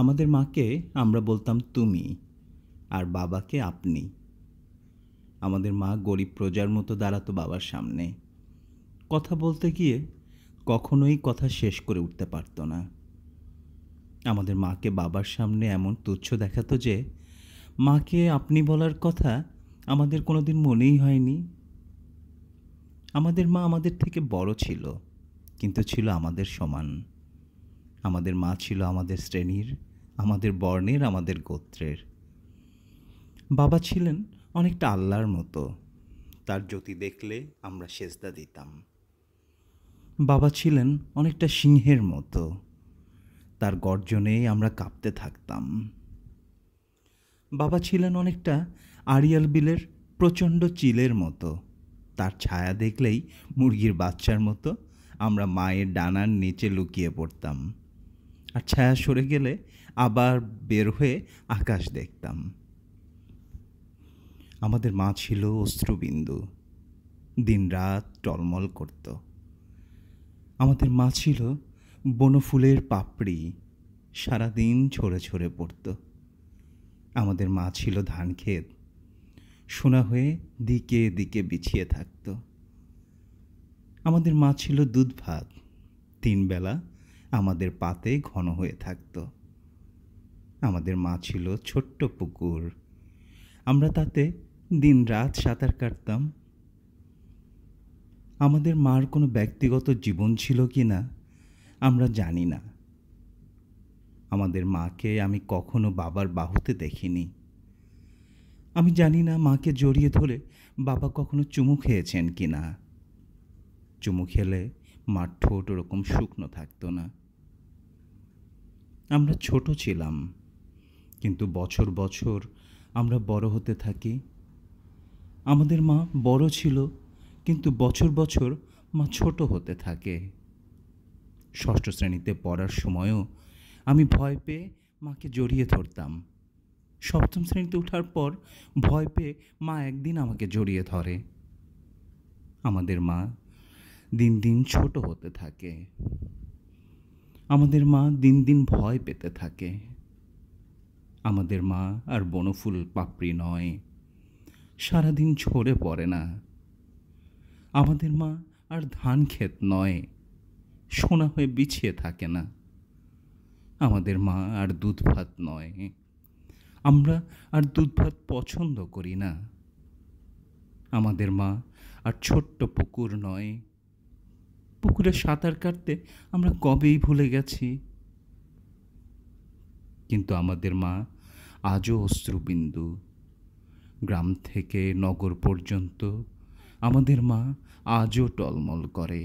আমাদের মাকে আমরা বলতাম তুমি আর বাবাকে আপনি আমাদের মা গরিব প্রজার মতো দাঁড়াতো বাবার সামনে কথা বলতে গিয়ে কখনোই কথা শেষ করে উঠতে পারতো না আমাদের মাকে বাবার সামনে এমন তুচ্ছ দেখাতো যে মাকে আপনি বলার কথা আমাদের কোনো দিন মনেই হয়নি আমাদের মা আমাদের থেকে বড় ছিল কিন্তু ছিল আমাদের সমান আমাদের মা ছিল আমাদের শ্রেণীর আমাদের বর্ণের আমাদের গোত্রের বাবা ছিলেন অনেকটা আল্লাহর মতো তার জ্যোতি দেখলে আমরা সেজদা দিতাম বাবা ছিলেন অনেকটা সিংহের মতো তার গর্জনে আমরা কাঁপতে থাকতাম বাবা ছিলেন অনেকটা আড়িয়াল বিলের প্রচণ্ড চিলের মতো তার ছায়া দেখলেই মুরগির বাচ্চার মতো আমরা মায়ের ডানার নিচে লুকিয়ে পড়তাম আর ছায়া সরে গেলে আবার বের হয়ে আকাশ দেখতাম আমাদের মা ছিল অশ্রুবিন্দু দিন রাত টলমল করত আমাদের মা ছিল বনফুলের পাপড়ি সারাদিন ছড়ে ছড়ে পড়ত আমাদের মা ছিল ধান ক্ষেত সোনা হয়ে দিকে দিকে বিছিয়ে থাকত আমাদের মা ছিল দুধ ভাত তিনবেলা বেলা আমাদের পাতে ঘন হয়ে থাকত আমাদের মা ছিল ছোট্ট পুকুর আমরা তাতে দিন রাত সাঁতার কাটতাম আমাদের মার কোনো ব্যক্তিগত জীবন ছিল কি না আমরা জানি না আমাদের মাকে আমি কখনো বাবার বাহুতে দেখিনি আমি জানি না মাকে জড়িয়ে ধরে বাবা কখনো চুমু খেয়েছেন কি না চুমু খেলে মার ঠোঁট ওরকম শুকনো থাকতো না আমরা ছোট ছিলাম কিন্তু বছর বছর আমরা বড় হতে থাকি আমাদের মা বড় ছিল কিন্তু বছর বছর মা ছোট হতে থাকে ষষ্ঠ শ্রেণীতে পড়ার সময়ও আমি ভয় পেয়ে মাকে জড়িয়ে ধরতাম সপ্তম শ্রেণীতে ওঠার পর ভয় পেয়ে মা একদিন আমাকে জড়িয়ে ধরে আমাদের মা দিন দিন ছোট হতে থাকে আমাদের মা দিন দিন ভয় পেতে থাকে আমাদের মা আর বনফুল পাপড়ি নয় সারাদিন ঝরে পড়ে না আমাদের মা আর ধান ক্ষেত নয় সোনা হয়ে বিছিয়ে থাকে না আমাদের মা আর দুধ ভাত নয় আমরা আর দুধ ভাত পছন্দ করি না আমাদের মা আর ছোট্ট পুকুর নয় পুকুরে সাঁতার কাটতে আমরা কবেই ভুলে গেছি কিন্তু আমাদের মা আজও অশ্রুবিন্দু গ্রাম থেকে নগর পর্যন্ত আমাদের মা আজও টলমল করে